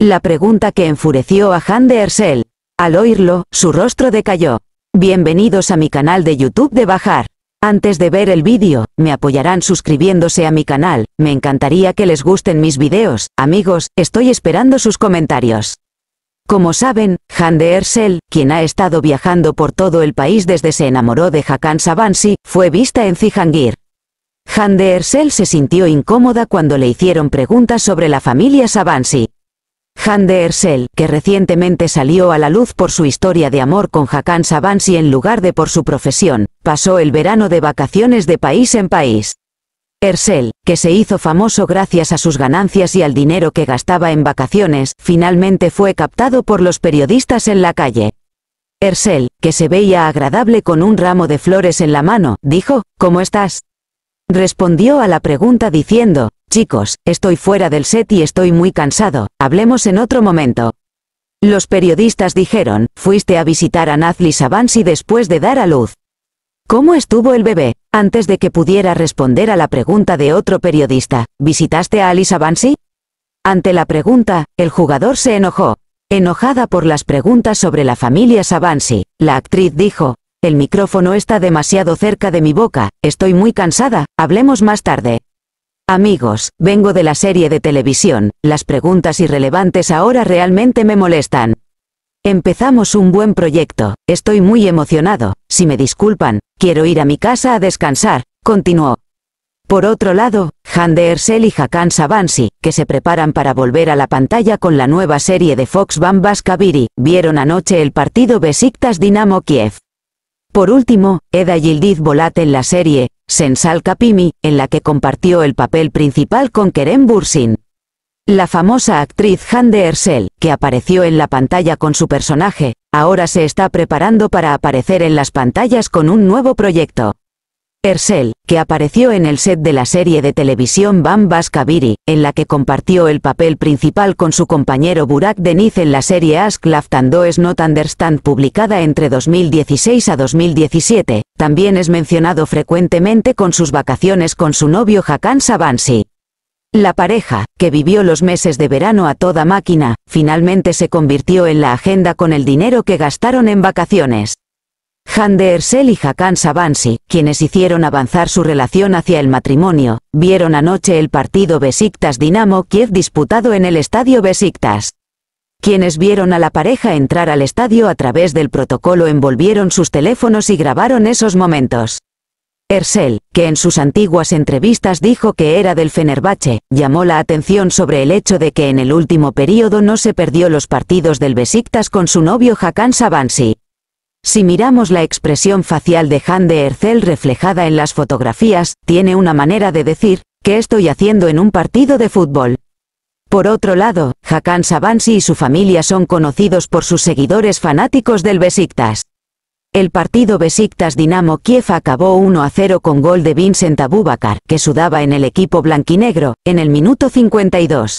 La pregunta que enfureció a Han de Al oírlo, su rostro decayó. Bienvenidos a mi canal de YouTube de Bajar. Antes de ver el vídeo, me apoyarán suscribiéndose a mi canal, me encantaría que les gusten mis videos, amigos, estoy esperando sus comentarios. Como saben, Han de quien ha estado viajando por todo el país desde se enamoró de Hakan Savansi, fue vista en Cihangir. Han de se sintió incómoda cuando le hicieron preguntas sobre la familia Savansi. Han de Ersel, que recientemente salió a la luz por su historia de amor con Hakan Savansi en lugar de por su profesión, pasó el verano de vacaciones de país en país. Ersel, que se hizo famoso gracias a sus ganancias y al dinero que gastaba en vacaciones, finalmente fue captado por los periodistas en la calle. Ersel, que se veía agradable con un ramo de flores en la mano, dijo, ¿Cómo estás? Respondió a la pregunta diciendo, chicos, estoy fuera del set y estoy muy cansado, hablemos en otro momento. Los periodistas dijeron, fuiste a visitar a Nazli Savansi después de dar a luz. ¿Cómo estuvo el bebé? Antes de que pudiera responder a la pregunta de otro periodista, ¿visitaste a Ali Savansi? Ante la pregunta, el jugador se enojó. Enojada por las preguntas sobre la familia Savansi, la actriz dijo, el micrófono está demasiado cerca de mi boca, estoy muy cansada, hablemos más tarde. Amigos, vengo de la serie de televisión, las preguntas irrelevantes ahora realmente me molestan. Empezamos un buen proyecto, estoy muy emocionado, si me disculpan, quiero ir a mi casa a descansar, continuó. Por otro lado, Hande Ersel y Hakan Savansi, que se preparan para volver a la pantalla con la nueva serie de Fox Bambas Kabiri, vieron anoche el partido Besiktas Dinamo Kiev. Por último, Eda Yildiz Bolat en la serie, Sensal Kapimi, en la que compartió el papel principal con Kerem Bursin. La famosa actriz Hande Ersel, que apareció en la pantalla con su personaje, ahora se está preparando para aparecer en las pantallas con un nuevo proyecto. Ersel, que apareció en el set de la serie de televisión Bambas Kabiri, en la que compartió el papel principal con su compañero Burak Deniz en la serie Ask Laugh and Does Not Understand publicada entre 2016 a 2017, también es mencionado frecuentemente con sus vacaciones con su novio Hakan Savansi. La pareja, que vivió los meses de verano a toda máquina, finalmente se convirtió en la agenda con el dinero que gastaron en vacaciones. Han de Ersel y Hakan Savansi, quienes hicieron avanzar su relación hacia el matrimonio, vieron anoche el partido Besiktas-Dinamo Kiev disputado en el estadio Besiktas. Quienes vieron a la pareja entrar al estadio a través del protocolo envolvieron sus teléfonos y grabaron esos momentos. Ersel, que en sus antiguas entrevistas dijo que era del Fenerbache, llamó la atención sobre el hecho de que en el último periodo no se perdió los partidos del Besiktas con su novio Hakan Savansi. Si miramos la expresión facial de Han de Ercel reflejada en las fotografías, tiene una manera de decir, que estoy haciendo en un partido de fútbol? Por otro lado, Hakan Sabansi y su familia son conocidos por sus seguidores fanáticos del Besiktas. El partido Besiktas Dinamo Kiev acabó 1 a 0 con gol de Vincent Abubakar, que sudaba en el equipo blanquinegro, en el minuto 52.